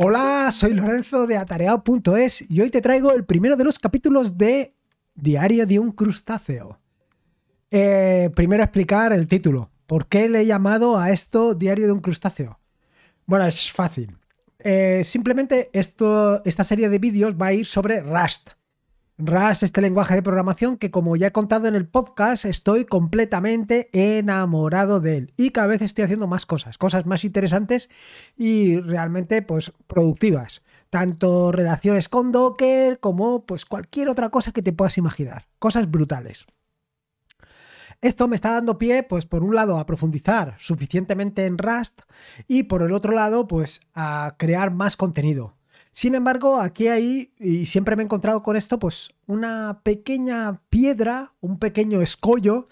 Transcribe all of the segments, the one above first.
Hola, soy Lorenzo de atareado.es y hoy te traigo el primero de los capítulos de Diario de un crustáceo. Eh, primero explicar el título. ¿Por qué le he llamado a esto Diario de un crustáceo? Bueno, es fácil. Eh, simplemente esto, esta serie de vídeos va a ir sobre Rust, Rust este lenguaje de programación que como ya he contado en el podcast, estoy completamente enamorado de él y cada vez estoy haciendo más cosas, cosas más interesantes y realmente pues productivas, tanto relaciones con Docker como pues cualquier otra cosa que te puedas imaginar, cosas brutales. Esto me está dando pie, pues por un lado, a profundizar suficientemente en Rust y por el otro lado, pues a crear más contenido. Sin embargo, aquí hay, y siempre me he encontrado con esto, pues una pequeña piedra, un pequeño escollo,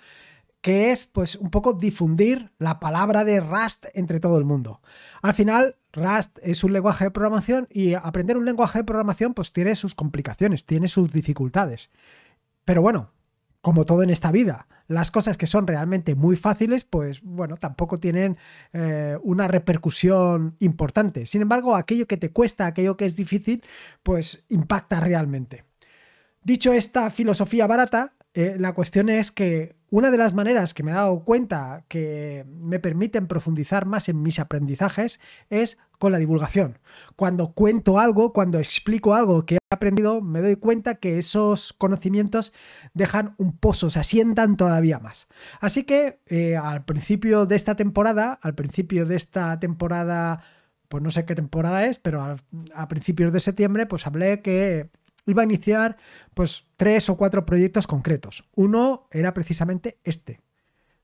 que es pues un poco difundir la palabra de Rust entre todo el mundo. Al final, Rust es un lenguaje de programación y aprender un lenguaje de programación pues tiene sus complicaciones, tiene sus dificultades. Pero bueno, como todo en esta vida. Las cosas que son realmente muy fáciles, pues bueno, tampoco tienen eh, una repercusión importante. Sin embargo, aquello que te cuesta, aquello que es difícil, pues impacta realmente. Dicho esta filosofía barata, eh, la cuestión es que una de las maneras que me he dado cuenta que me permiten profundizar más en mis aprendizajes es con la divulgación. Cuando cuento algo, cuando explico algo que aprendido, me doy cuenta que esos conocimientos dejan un pozo, se asientan todavía más. Así que eh, al principio de esta temporada, al principio de esta temporada, pues no sé qué temporada es, pero a, a principios de septiembre, pues hablé que iba a iniciar pues tres o cuatro proyectos concretos. Uno era precisamente este,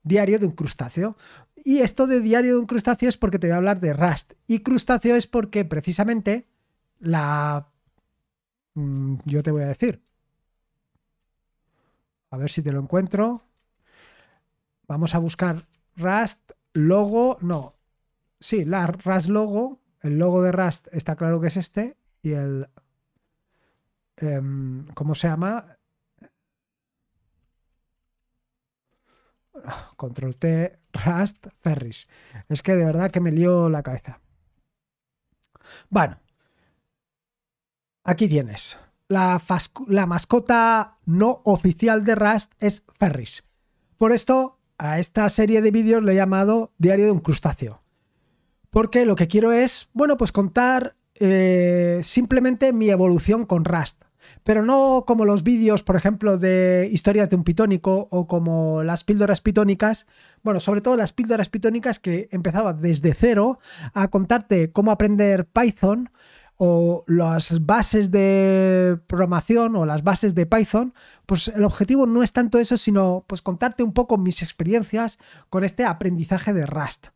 Diario de un crustáceo. Y esto de Diario de un crustáceo es porque te voy a hablar de Rust. Y crustáceo es porque precisamente la Mm, yo te voy a decir. A ver si te lo encuentro. Vamos a buscar Rust logo, no. Sí, la Rust logo, el logo de Rust está claro que es este y el em, ¿cómo se llama? Ah, control T, Rust, Ferris. Es que de verdad que me lío la cabeza. Bueno, aquí tienes. La, mascota no oficial de Rust es Ferris. Por esto, a esta serie de vídeos le he llamado Diario de un crustáceo. Porque lo que quiero es, bueno, pues contar eh, simplemente mi evolución con Rust. Pero no como los vídeos, por ejemplo, de historias de un pitónico o como las píldoras pitónicas. Bueno, sobre todo las píldoras pitónicas que empezaba desde cero a contarte cómo aprender Python, o las bases de programación o las bases de Python, pues el objetivo no es tanto eso, sino pues contarte un poco mis experiencias con este aprendizaje de Rust.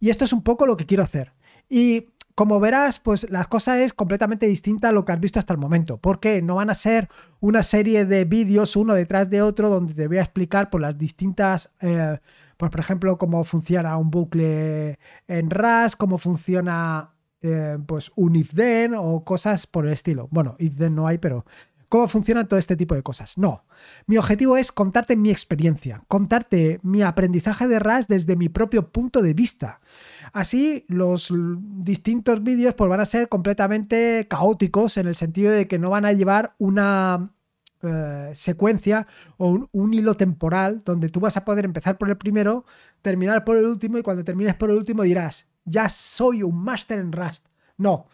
Y esto es un poco lo que quiero hacer. Y como verás, pues la cosa es completamente distinta a lo que has visto hasta el momento, porque no van a ser una serie de vídeos uno detrás de otro donde te voy a explicar por pues, las distintas, eh, pues por ejemplo, cómo funciona un bucle en Rust, cómo funciona eh, pues un if then o cosas por el estilo. Bueno, if then no hay, pero cómo funcionan todo este tipo de cosas. No, mi objetivo es contarte mi experiencia, contarte mi aprendizaje de RAS desde mi propio punto de vista. Así, los distintos vídeos pues, van a ser completamente caóticos en el sentido de que no van a llevar una eh, secuencia o un, hilo temporal donde tú vas a poder empezar por el primero, terminar por el último y cuando termines por el último dirás, ya soy un máster en Rust. No,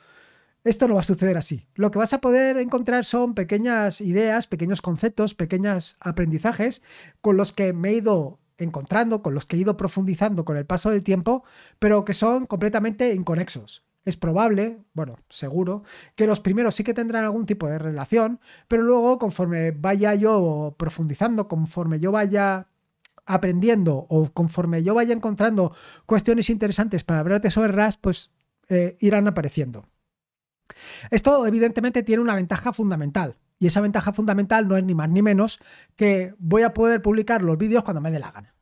esto no va a suceder así. Lo que vas a poder encontrar son pequeñas ideas, pequeños conceptos, pequeños aprendizajes con los que me he ido encontrando, con los que he ido profundizando con el paso del tiempo, pero que son completamente inconexos. Es probable, bueno, seguro, que los primeros sí que tendrán algún tipo de relación, pero luego conforme vaya yo profundizando, conforme yo vaya aprendiendo o conforme yo vaya encontrando cuestiones interesantes para hablarte sobre RAS, pues eh, irán apareciendo. Esto evidentemente tiene una ventaja fundamental. Y esa ventaja fundamental no es ni más ni menos que voy a poder publicar los vídeos cuando me dé la gana.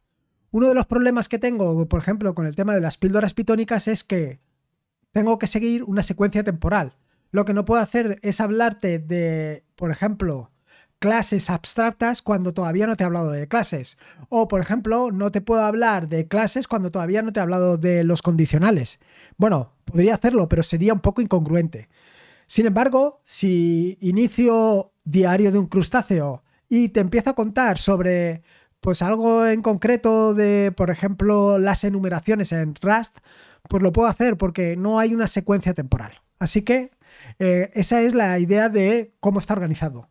Uno de los problemas que tengo, por ejemplo, con el tema de las píldoras pitónicas es que tengo que seguir una secuencia temporal. Lo que no puedo hacer es hablarte de, por ejemplo, clases abstractas cuando todavía no te he hablado de clases. O, por ejemplo, no te puedo hablar de clases cuando todavía no te he hablado de los condicionales. Bueno, podría hacerlo, pero sería un poco incongruente. Sin embargo, si inicio diario de un crustáceo y te empiezo a contar sobre pues algo en concreto de, por ejemplo, las enumeraciones en Rust, pues lo puedo hacer porque no hay una secuencia temporal. Así que eh, esa es la idea de cómo está organizado.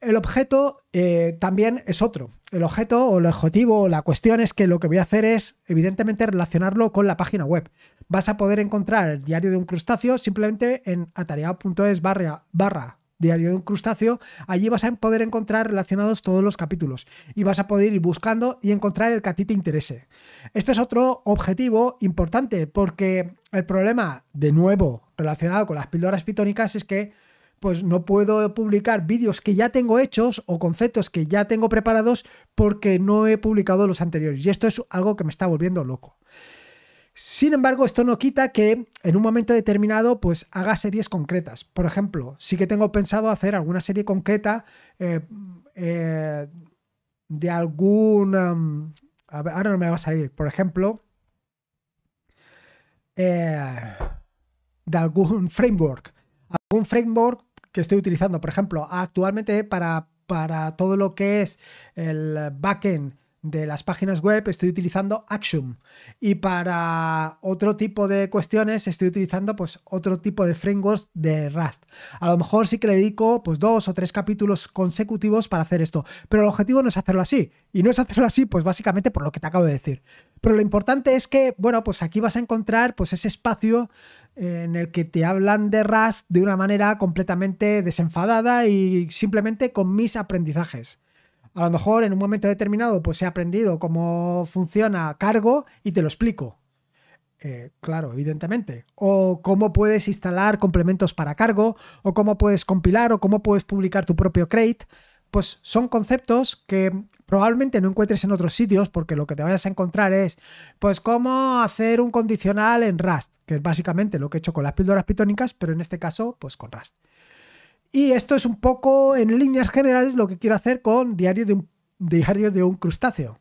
El objeto eh, también es otro. El objeto o el objetivo o la cuestión es que lo que voy a hacer es, evidentemente, relacionarlo con la página web. Vas a poder encontrar el diario de un crustáceo simplemente en atareado.es barra, barra diario de un crustáceo, allí vas a poder encontrar relacionados todos los capítulos y vas a poder ir buscando y encontrar el que a ti te interese. Esto es otro objetivo importante porque el problema, de nuevo, relacionado con las píldoras pitónicas es que pues no puedo publicar vídeos que ya tengo hechos o conceptos que ya tengo preparados porque no he publicado los anteriores. Y esto es algo que me está volviendo loco. Sin embargo, esto no quita que en un momento determinado pues haga series concretas. Por ejemplo, sí que tengo pensado hacer alguna serie concreta eh, eh, de algún... ahora no me va a salir. Por ejemplo, eh, de algún framework. Algún framework que estoy utilizando, por ejemplo, actualmente para, para todo lo que es el backend de las páginas web estoy utilizando action y para otro tipo de cuestiones estoy utilizando pues otro tipo de frameworks de Rust. A lo mejor sí que le dedico pues dos o tres capítulos consecutivos para hacer esto, pero el objetivo no es hacerlo así y no es hacerlo así pues básicamente por lo que te acabo de decir. Pero lo importante es que bueno pues aquí vas a encontrar pues ese espacio eh, en el que te hablan de Rust de una manera completamente desenfadada y simplemente con mis aprendizajes. A lo mejor en un momento determinado pues he aprendido cómo funciona cargo y te lo explico. Eh, claro, evidentemente. O cómo puedes instalar complementos para cargo, o cómo puedes compilar, o cómo puedes publicar tu propio crate. Pues son conceptos que probablemente no encuentres en otros sitios, porque lo que te vayas a encontrar es, pues, cómo hacer un condicional en Rust, que es básicamente lo que he hecho con las píldoras pitónicas, pero en este caso, pues con Rust. Y esto es un poco, en líneas generales, lo que quiero hacer con Diario de un, diario de un crustáceo.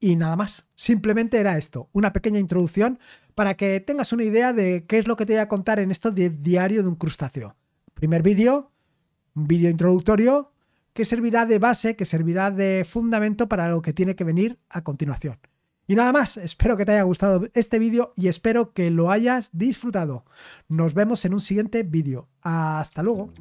Y nada más. Simplemente era esto, una pequeña introducción para que tengas una idea de qué es lo que te voy a contar en esto de Diario de un crustáceo. Primer vídeo, un vídeo introductorio que servirá de base, que servirá de fundamento para lo que tiene que venir a continuación. Y nada más, espero que te haya gustado este vídeo y espero que lo hayas disfrutado. Nos vemos en un siguiente vídeo. Hasta luego.